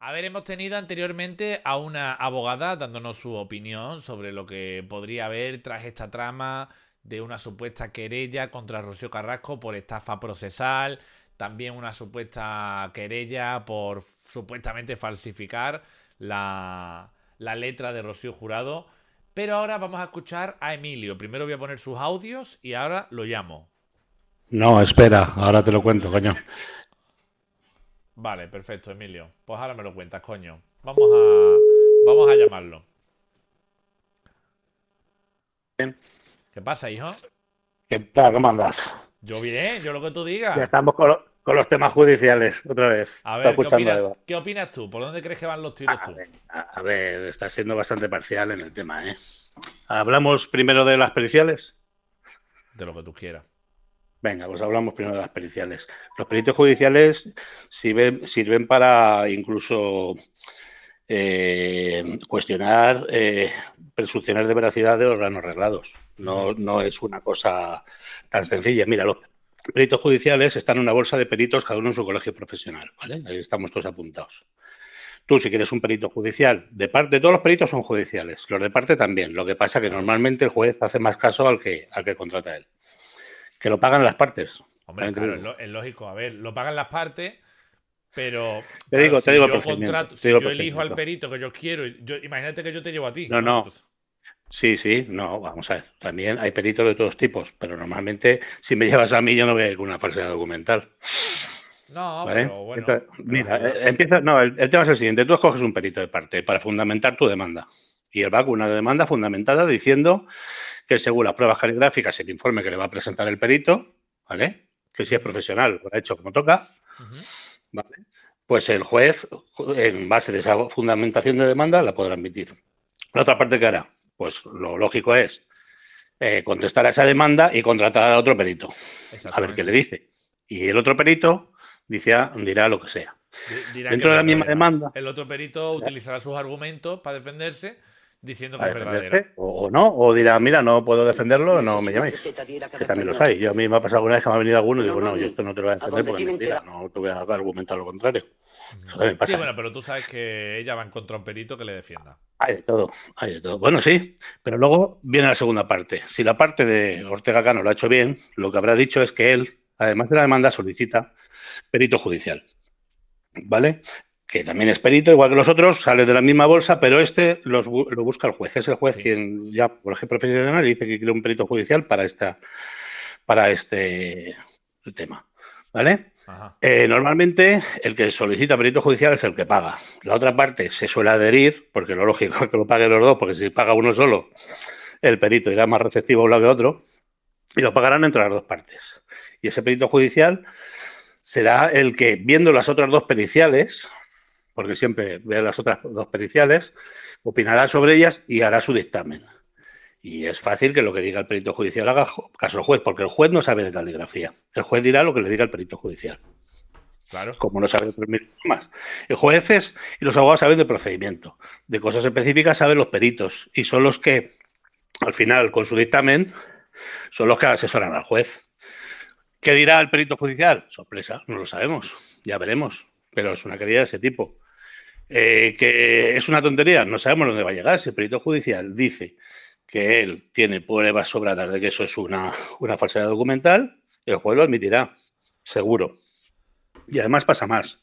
A ver, hemos tenido anteriormente a una abogada dándonos su opinión sobre lo que podría haber tras esta trama de una supuesta querella contra Rocío Carrasco por estafa procesal, también una supuesta querella por supuestamente falsificar la, la letra de Rocío Jurado. Pero ahora vamos a escuchar a Emilio. Primero voy a poner sus audios y ahora lo llamo. No, espera, ahora te lo cuento, coño. Vale, perfecto, Emilio. Pues ahora me lo cuentas, coño. Vamos a, vamos a llamarlo. ¿Qué pasa, hijo? ¿Qué tal? ¿Cómo andas? Yo bien, yo lo que tú digas. Ya estamos, con con los temas judiciales, otra vez. A ver, ¿qué opinas, tú? ¿Por dónde crees que van los tiros ah, a tú? Ver, a ver, está siendo bastante parcial en el tema, ¿eh? ¿Hablamos primero de las periciales? De lo que tú quieras. Venga, pues hablamos primero de las periciales. Los peritos judiciales sirven, sirven para incluso eh, cuestionar, eh, presunciones de veracidad de los granos reglados. No, no es una cosa tan sencilla. Míralo peritos judiciales están en una bolsa de peritos, cada uno en su colegio profesional, ¿vale? Ahí estamos todos apuntados. Tú, si quieres un perito judicial, de parte, de todos los peritos son judiciales, los de parte también. Lo que pasa es que normalmente el juez hace más caso al que, al que contrata él. Que lo pagan las partes. Hombre, es, lógico. A ver, lo pagan las partes, pero. Te digo, te digo yo si yo elijo al perito que yo quiero, imagínate que yo te llevo a ti. No, no. Sí, sí, no, vamos a ver. También hay peritos de todos tipos, pero normalmente si me llevas a mí yo no voy a ir con una falsedad documental. No, pero bueno. mira, eh, empieza. No, el, tema es el siguiente. Tú escoges un perito de parte para fundamentar tu demanda. Y el va con una demanda fundamentada diciendo que según las pruebas caligráficas y el informe que le va a presentar el perito, ¿vale? Que si es profesional, lo ha hecho como toca, ¿vale? Pues el juez, en base de esa fundamentación de demanda, la podrá admitir. La otra parte que hará, pues lo lógico es eh, contestar a esa demanda y contratar a otro perito, a ver qué le dice. Y el otro perito ah, dirá lo que sea. Dentro de la misma demanda. El otro perito utilizará sus argumentos para defenderse diciendo que es O, no, o dirá, mira, no puedo defenderlo, no me llaméis. Que también los hay. Yo a mí me ha pasado alguna vez que me ha venido alguno y digo, no, yo esto no te lo voy a defender porque es mentira, no te voy a dar a lo contrario. Sí, bueno, pero tú sabes que ella va a encontrar un perito que le defienda. Hay de todo, hay de todo. Bueno, sí, pero luego viene la segunda parte. Si la parte de Ortega Cano lo ha hecho bien, lo que habrá dicho es que él, además de la demanda, solicita perito judicial. ¿Vale? Que también es perito, igual que los otros, sale de la misma bolsa, pero este lo busca el juez. Es el juez quien ya, por ejemplo, profesional, dice que quiere un perito judicial para, esta, para este tema. ¿Vale? Eh, normalmente el que solicita perito judicial es el que paga. La otra parte se suele adherir, porque lo lógico es que lo paguen los dos, porque si paga uno solo, el perito irá más receptivo a un lado que otro, y lo pagarán entre las dos partes. Y ese perito judicial será el que, viendo las otras dos periciales, porque siempre ve las otras dos periciales, opinará sobre ellas y hará su dictamen. Y es fácil que lo que diga el perito judicial haga caso el juez, porque el juez no sabe de caligrafía. El juez dirá lo que le diga el perito judicial. Claro. Como no sabe de más. Los jueces y los abogados saben de procedimiento. De cosas específicas saben los peritos. Y son los que, al final, con su dictamen, son los que asesoran al juez. ¿Qué dirá el perito judicial? Sorpresa, no lo sabemos. Ya veremos. Pero es una querida de ese tipo. Eh, que es una tontería, no sabemos dónde va a llegar. Si el perito judicial dice que él tiene pruebas sobradas de que eso es una, falsedad documental, el juez lo admitirá, seguro. Y además pasa más.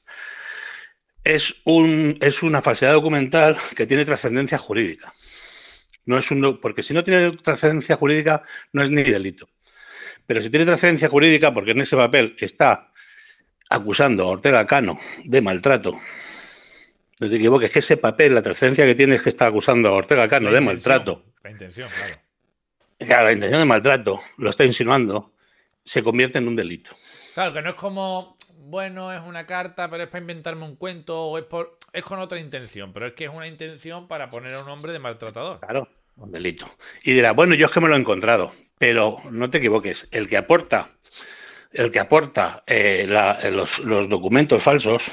Es, un, es una falsedad documental que tiene trascendencia jurídica. No es un, porque si no tiene trascendencia jurídica, no es ni delito. Pero si tiene trascendencia jurídica, porque en ese papel está acusando a Ortega Cano de maltrato no te equivoques, que ese papel, la trascendencia que tienes que está acusando a Ortega Cano de maltrato. La intención, claro. Claro, la intención de maltrato, lo está insinuando, se convierte en un delito. Claro, que no es como, bueno, es una carta, pero es para inventarme un cuento, o es, por, es con otra intención, pero es que es una intención para poner a un hombre de maltratador. Claro, un delito. Y dirá, bueno, yo es que me lo he encontrado, pero no te equivoques, el que aporta, el que aporta eh, los documentos falsos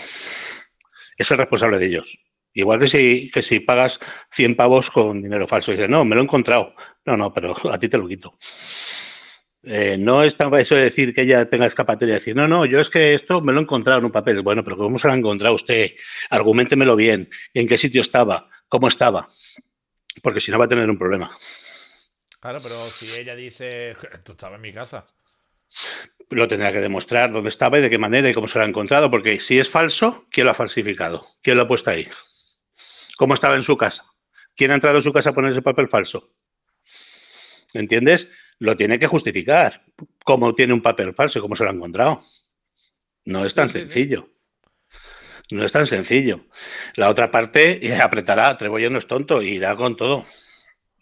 es el responsable de ellos. Igual que si, que si pagas 100 pavos con dinero falso y dices, no, me lo he encontrado. No, no, pero a ti te lo quito. Eh, no es tan eso decir que ella tenga escapatoria y decir, no, no, yo es que esto me lo he encontrado en un papel. Bueno, pero ¿cómo se lo ha encontrado usted? Argumentemelo bien. ¿En qué sitio estaba? ¿Cómo estaba? Porque si no va a tener un problema. Claro, pero si ella dice, esto estaba en mi casa lo tendrá que demostrar dónde estaba y de qué manera y cómo se lo ha encontrado, porque si es falso, ¿quién lo ha falsificado? ¿Quién lo ha puesto ahí? ¿Cómo estaba en su casa? ¿Quién ha entrado en su casa a poner ese papel falso? ¿Entiendes? Lo tiene que justificar. ¿Cómo tiene un papel falso y cómo se lo ha encontrado? No es tan sencillo. No es tan sencillo. La otra parte apretará. Treboyano no es tonto irá con todo.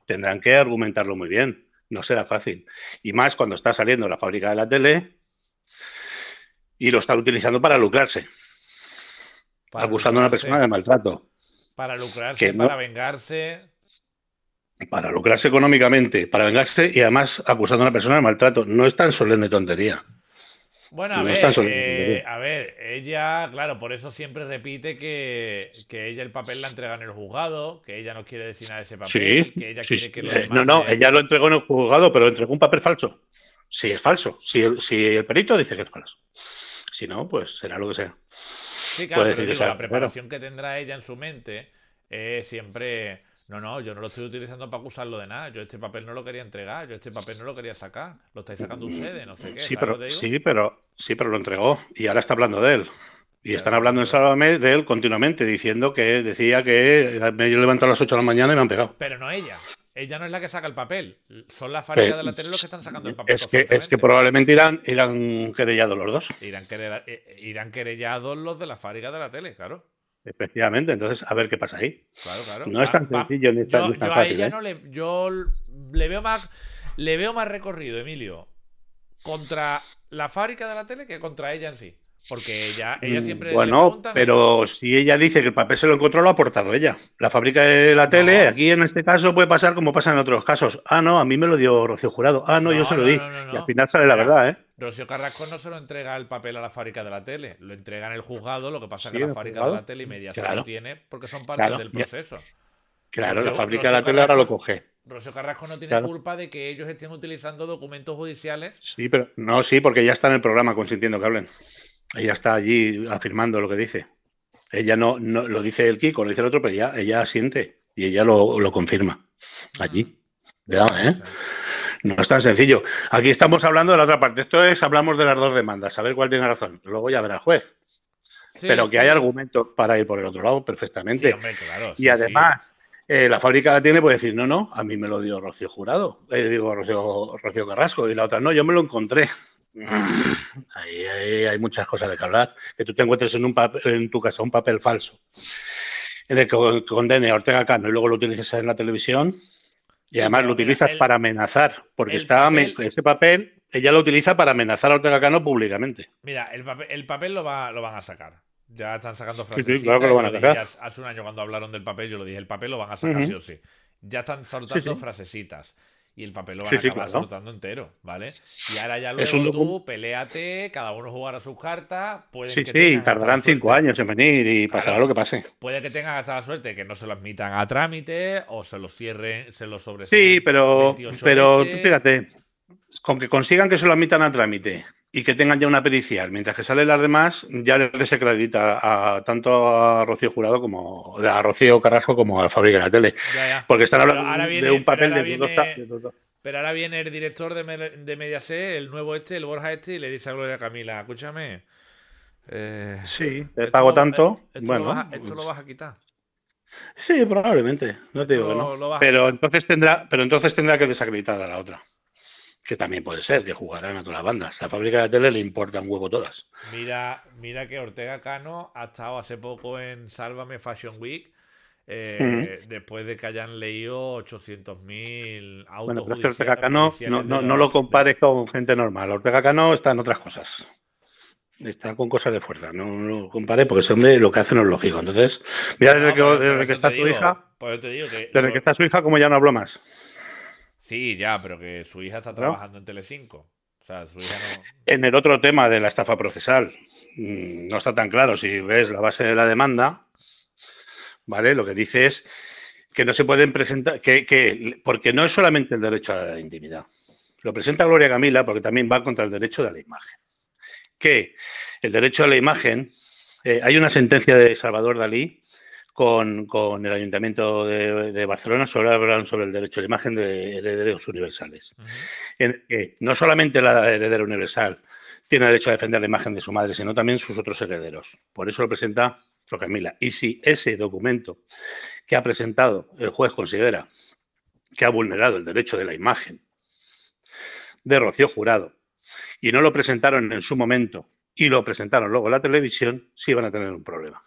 Tendrán que argumentarlo muy bien no será fácil. Y más cuando está saliendo la fábrica de la tele y lo está utilizando para lucrarse. acusando a una persona de maltrato. Para lucrarse, para vengarse. Para lucrarse económicamente, para vengarse y además acusando a una persona de maltrato. No es tan solemne tontería. Bueno, eh, a ver, ella, claro, por eso siempre repite que, ella el papel la entrega en el juzgado, que ella no quiere designar ese papel, sí, que ella quiere que lo eh, No, no, ella lo entregó en el juzgado, pero entregó un papel falso. Sí, es falso, si el, perito dice que es falso. Si no, pues será lo que sea. Sí, claro, pero digo, la preparación que tendrá ella en su mente es siempre no, no, yo no lo estoy utilizando para acusarlo de nada. Yo este papel no lo quería entregar, yo este papel no lo quería sacar. Lo estáis sacando ustedes, no sé qué. Sí, pero, sí, pero, sí, pero lo entregó y ahora está hablando de él. Y están hablando en Sálvame de él continuamente, diciendo que decía que me levantado a las 8 de la mañana y me han pegado. Pero no ella. Ella no es la que saca el papel. Son las eh, fábricas de la tele los que están sacando el papel. Es que, es que probablemente irán, irán querellados los dos. Irán, eh, eh, querellados los de la fábricas de la tele, claro. Efectivamente, entonces a ver qué pasa ahí. No es tan sencillo ni tan, yo ¿eh? no le, yo le veo más le veo más recorrido, Emilio, contra la fábrica de la tele que contra ella en sí. Porque ella, ella mm, siempre. Bueno, pero si ella dice que el papel se lo encontró, lo ha aportado ella. La fábrica de la tele, aquí en este caso puede pasar como pasa en otros casos. Ah, no, a mí me lo dio Rocío Jurado. Ah, no, yo se lo di. Y al final sale la verdad, ¿eh? Rocío Carrasco no se lo entrega el papel a la fábrica de la tele, lo entrega en el juzgado, lo que pasa es que la fábrica de la tele y media se lo tiene porque son parte del proceso. Claro, la fábrica de la tele ahora lo coge. Rocío Carrasco no tiene culpa de que ellos estén utilizando documentos judiciales. Sí, pero no, sí, porque ya está en el programa consintiendo que hablen. Ella está allí afirmando lo que dice. Ella no, lo dice el Kiko, lo dice el otro, pero ella, ella siente y ella lo, confirma allí. ¿eh? No es tan sencillo. Aquí estamos hablando de la otra parte. Esto es, hablamos de las dos demandas, a ver cuál tiene razón. Luego ya verá el juez. pero que hay argumentos para ir por el otro lado perfectamente. y además, eh, la fábrica la tiene, puede decir, no, no, a mí me lo dio Rocío Jurado, eh, digo Rocío, Rocío Carrasco, y la otra, no, yo me lo encontré. ahí, hay muchas cosas de que hablar. Que tú te encuentres en, un en tu casa un papel falso en el que condene a Ortega Cano y luego lo utilizas en la televisión y además lo utilizas para amenazar, porque está ese papel ella lo utiliza para amenazar a Ortega Cano públicamente. Mira, el papel, lo, van a sacar. Ya están sacando frasecitas hace un año cuando hablaron del papel, yo lo dije, el papel lo van a sacar sí o sí. Ya están soltando frasecitas y el papel lo van a acabar entero, ¿vale? Y ahora ya luego tú peleate, cada uno jugará sus cartas. Pueden sí, que sí, tardarán cinco años en venir y pasará lo que pase. Puede que tengan hasta la suerte que no se lo admitan a trámite o se lo cierren, se lo sobre. Sí, pero, pero fíjate, con que consigan que se lo admitan a trámite, y que tengan ya una pericial. Mientras que salen las demás, ya les desacredita a, tanto a Rocío Jurado como a Rocío Carrasco como a Fábrica de la Tele. Porque están hablando de un papel de, Pero ahora viene el director de, de Mediaset, el nuevo este, el Borja este, y le dice a Gloria Camila, escúchame. Eh, sí, te pago tanto. Esto bueno, lo vas, lo vas a pues quitar. Sí, probablemente. No te digo no. Pero entonces tendrá, pero entonces tendrá que desacreditar a la otra que también puede ser, que jugarán a todas las bandas. A la fábrica de tele le importan huevo todas. Mira, mira que Ortega Cano ha estado hace poco en Sálvame Fashion Week. Eh, después de que hayan leído 800.000 autos. Bueno, Ortega Cano no, lo compares con gente normal. Ortega Cano está en otras cosas. Está con cosas de fuerza. No, lo compare porque son de lo que hacen es lógico. Entonces, mira, desde, que, está su hija. desde que está su hija, como ya no hablo más. Sí, ya, pero que su hija está trabajando en Telecinco. O En el otro tema de la estafa procesal, mm, no está tan claro. Si ves la base de la demanda, ¿vale? Lo que dice es que no se pueden presentar, que, porque no es solamente el derecho a la intimidad. Lo presenta Gloria Camila porque también va contra el derecho de la imagen. Que el derecho a la imagen, eh, hay una sentencia de Salvador Dalí con, el Ayuntamiento de, Barcelona sobre, sobre el derecho de imagen de herederos universales. Eh, no solamente la heredera universal tiene derecho a defender la imagen de su madre, sino también sus otros herederos. Por eso lo presenta Flo Camila. Y si ese documento que ha presentado el juez considera que ha vulnerado el derecho de la imagen de Rocío Jurado y no lo presentaron en su momento y lo presentaron luego en la televisión, sí van a tener un problema.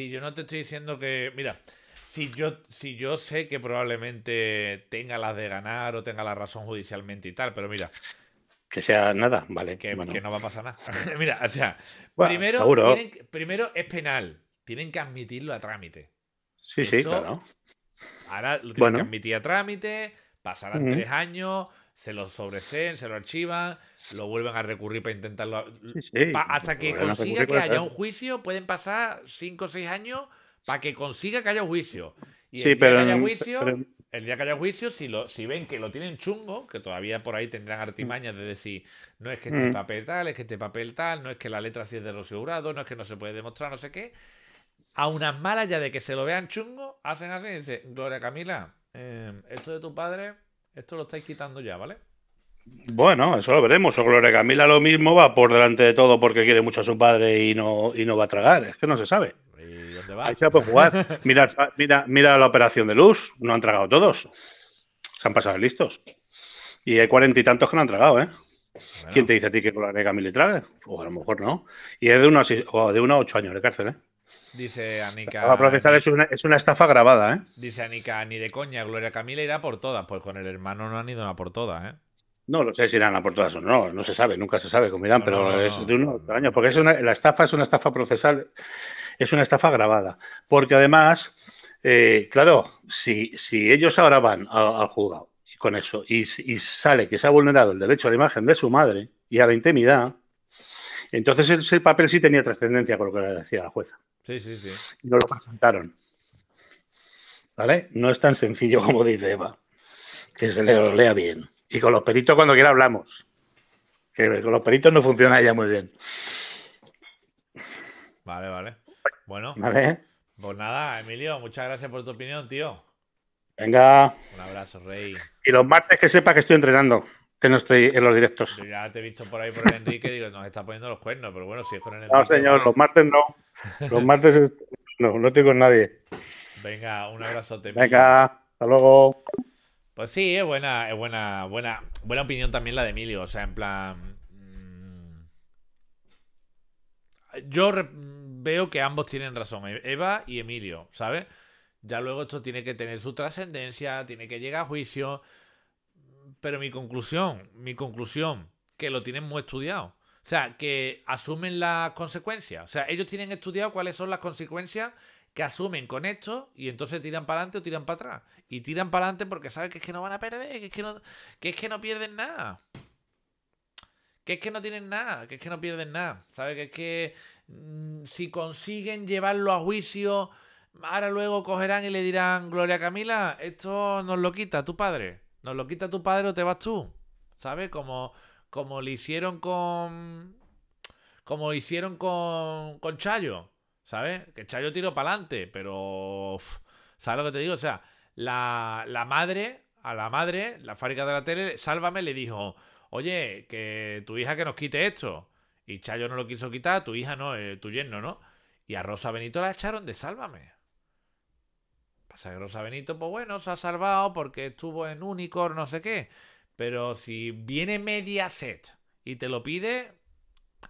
Si yo no te estoy diciendo que. Mira, si yo, si yo sé que probablemente tenga las de ganar o tenga la razón judicialmente y tal, pero mira. Que sea nada, vale. Que, no va a pasar nada. mira, o sea, primero, primero es penal. Tienen que admitirlo a trámite. Sí, sí, claro. Ahora lo tienen que admitir a trámite, pasarán tres años, se lo sobreseen, se lo archivan, lo vuelven a recurrir para intentarlo. hasta que consiga que haya un juicio, pueden pasar 5 o 6 años para que consiga que haya un juicio. Y el, día que haya juicio el día que haya juicio, si, lo, si ven que lo tienen chungo, que todavía por ahí tendrán mm. artimañas de decir, no es que este mm. papel tal, es que este papel tal, no es que la letra sí es de los no es que no se puede demostrar, no sé qué. A unas malas ya de que se lo vean chungo, hacen así y Gloria Camila, em, esto de tu padre, esto lo estáis quitando ya, ¿vale? Bueno, eso lo veremos. O Gloria Camila lo mismo va por delante de todo porque quiere mucho a su padre y no, no va a tragar. Es que no se sabe. va? Ahí se jugar. Mira, mira, la operación de luz. No han tragado todos. Se han pasado listos. Y hay cuarenta y tantos que no han tragado, ¿eh? ¿Quién te dice a ti que Gloria Camila trague? O pues a lo mejor no. Y es de unos, de a ocho años de cárcel, ¿eh? Dice Anika. La procesar es una, es una, estafa grabada, ¿eh? Dice Anika, ni de coña, Gloria Camila irá por todas. Pues con el hermano no han ido a por todas, ¿eh? No lo sé si irán a por todas o no, no se sabe, nunca se sabe cómo irán, pero es de otro años, porque es una, la estafa es una estafa procesal, es una estafa grabada, porque además, eh, claro, si, ellos ahora van al juzgado con eso y, sale que se ha vulnerado el derecho a la imagen de su madre y a la intimidad, entonces ese papel sí tenía trascendencia con lo que le decía la jueza. Sí, sí, sí. no lo presentaron. ¿Vale? No es tan sencillo como dice Eva, que se le lea bien. Y con los peritos cuando quiera hablamos. Que con los peritos no funciona ya muy bien. Vale, vale. Bueno. Vale. Pues nada, Emilio, muchas gracias por tu opinión, tío. Venga. Un abrazo, Rey. Y los martes que sepas que estoy entrenando, que no estoy en los directos. ya te he visto por ahí por Enrique, digo, nos está poniendo los cuernos, pero bueno, si es con el No, señor, los martes no. Los martes no, no estoy con nadie. Venga, un abrazote. Venga, hasta luego. Pues sí, es buena, es buena, buena, buena opinión también la de Emilio. O sea, en plan. Mm, yo veo que ambos tienen razón, e-, Eva y Emilio, ¿sabes? Ya luego esto tiene que tener su trascendencia, tiene que llegar a juicio. Pero mi conclusión, mi conclusión, que lo tienen muy estudiado. O sea, que asumen las consecuencias. O sea, ellos tienen estudiado cuáles son las consecuencias que asumen con esto y entonces tiran para adelante o tiran para atrás. Y tiran para adelante porque saben que es que no van a perder, que es que no, es que no pierden nada. Que es que no tienen nada, que es que no pierden nada. ¿Sabes? Que es que mm, si consiguen llevarlo a juicio, ahora luego cogerán y le dirán, Gloria Camila, esto nos lo quita tu padre. Nos lo quita tu padre o te vas tú. ¿Sabes? Como, como le hicieron con... Como hicieron con, con Chayo ¿sabes? Que Chayo tiro para adelante, pero. ¿Sabes lo que te digo? O sea, la, madre, a la madre, la fábrica de la tele, sálvame, le dijo: Oye, que tu hija que nos quite esto. Y Chayo no lo quiso quitar, tu hija no, eh, tu yerno no. Y a Rosa Benito la echaron de sálvame. Pasa que Rosa Benito, pues bueno, se ha salvado porque estuvo en Unicorn, no sé qué. Pero si viene media set y te lo pide,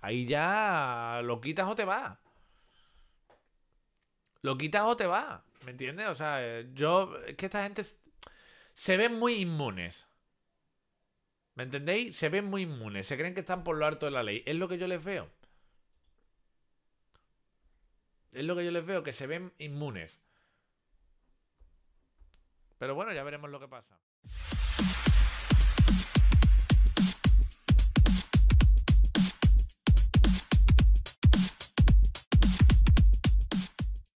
ahí ya lo quitas o te va. Lo quitas o te va. ¿Me entiendes? O sea, eh, yo. Es que esta gente se ven muy inmunes. ¿Me entendéis? Se ven muy inmunes. Se creen que están por lo harto de la ley. Es lo que yo les veo. Es lo que yo les veo, que se ven inmunes. Pero bueno, ya veremos lo que pasa.